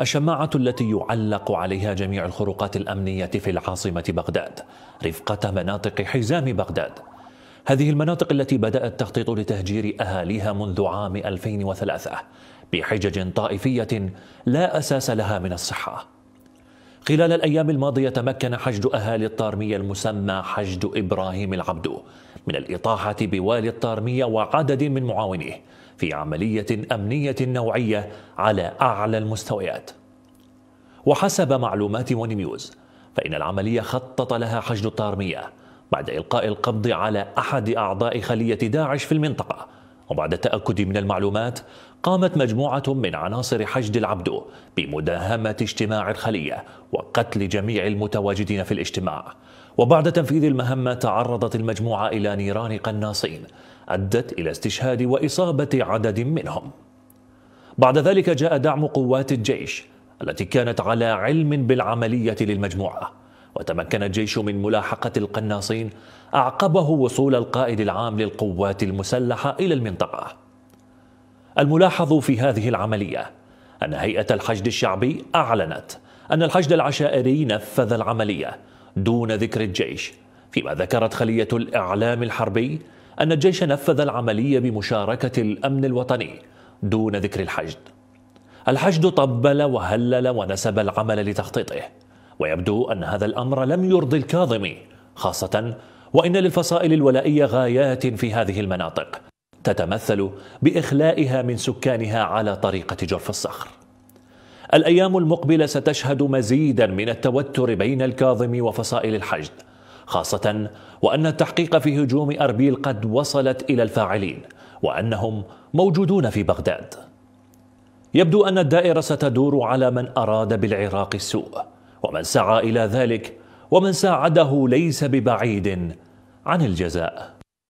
الشماعة التي يعلق عليها جميع الخروقات الأمنية في العاصمة بغداد رفقة مناطق حزام بغداد هذه المناطق التي بدأت تخطيط لتهجير أهاليها منذ عام 2003 بحجج طائفية لا أساس لها من الصحة خلال الأيام الماضية تمكن حشد أهالي الطارمية المسمى حشد إبراهيم العبدو من الإطاحة بوالي الطارمية وعدد من معاونيه في عملية أمنية نوعية على أعلى المستويات وحسب معلومات موني نيوز فإن العملية خطط لها حشد الطارمية بعد إلقاء القبض على أحد أعضاء خلية داعش في المنطقة وبعد التأكد من المعلومات قامت مجموعة من عناصر حشد العبدو بمداهمة اجتماع الخلية وقتل جميع المتواجدين في الاجتماع وبعد تنفيذ المهمة تعرضت المجموعة إلى نيران قناصين أدت إلى استشهاد وإصابة عدد منهم بعد ذلك جاء دعم قوات الجيش التي كانت على علم بالعملية للمجموعة وتمكن الجيش من ملاحقة القناصين أعقبه وصول القائد العام للقوات المسلحة إلى المنطقة الملاحظ في هذه العملية أن هيئة الحشد الشعبي أعلنت أن الحشد العشائري نفذ العملية دون ذكر الجيش فيما ذكرت خلية الإعلام الحربي أن الجيش نفذ العملية بمشاركة الأمن الوطني دون ذكر الحشد الحشد طبل وهلل ونسب العمل لتخطيطه ويبدو أن هذا الأمر لم يرضي الكاظمي خاصة وإن للفصائل الولائية غايات في هذه المناطق تتمثل بإخلائها من سكانها على طريقة جرف الصخر الأيام المقبلة ستشهد مزيدا من التوتر بين الكاظم وفصائل الحشد خاصة وأن التحقيق في هجوم أربيل قد وصلت إلى الفاعلين وأنهم موجودون في بغداد يبدو أن الدائرة ستدور على من أراد بالعراق السوء ومن سعى إلى ذلك ومن ساعده ليس ببعيد عن الجزاء